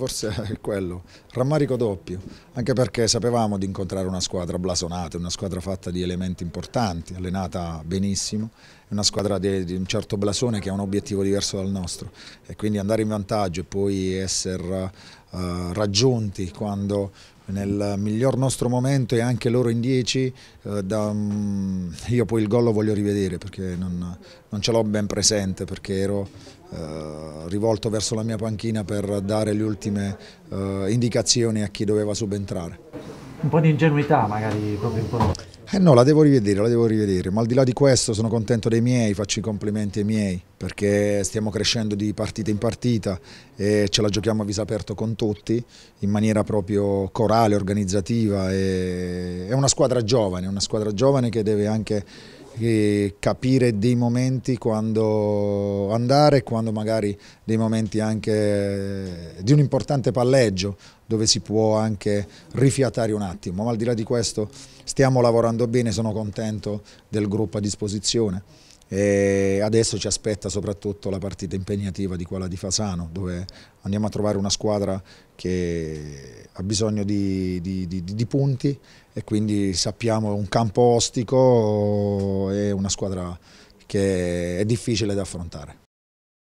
Forse è quello, rammarico doppio, anche perché sapevamo di incontrare una squadra blasonata, una squadra fatta di elementi importanti, allenata benissimo, una squadra di, un certo blasone che ha un obiettivo diverso dal nostro e quindi andare in vantaggio e poi essere eh, raggiunti quando nel miglior nostro momento e anche loro in 10 eh, mm, io poi il gol lo voglio rivedere perché non, non ce l'ho ben presente perché ero eh, rivolto verso la mia panchina per dare le ultime eh, indicazioni a chi doveva subentrare un po' di ingenuità magari proprio un po'. Eh no, la devo rivedere, la devo rivedere, ma al di là di questo sono contento dei miei, faccio i complimenti ai miei, perché stiamo crescendo di partita in partita e ce la giochiamo a viso aperto con tutti, in maniera proprio corale, organizzativa, e... è una squadra giovane, una squadra giovane che deve anche capire dei momenti quando andare, quando magari dei momenti anche di un importante palleggio dove si può anche rifiatare un attimo, ma al di là di questo stiamo lavorando bene, sono contento del gruppo a disposizione. E adesso ci aspetta soprattutto la partita impegnativa di quella di Fasano dove andiamo a trovare una squadra che ha bisogno di, di, di, di, punti e quindi sappiamo un campo ostico e una squadra che è difficile da affrontare.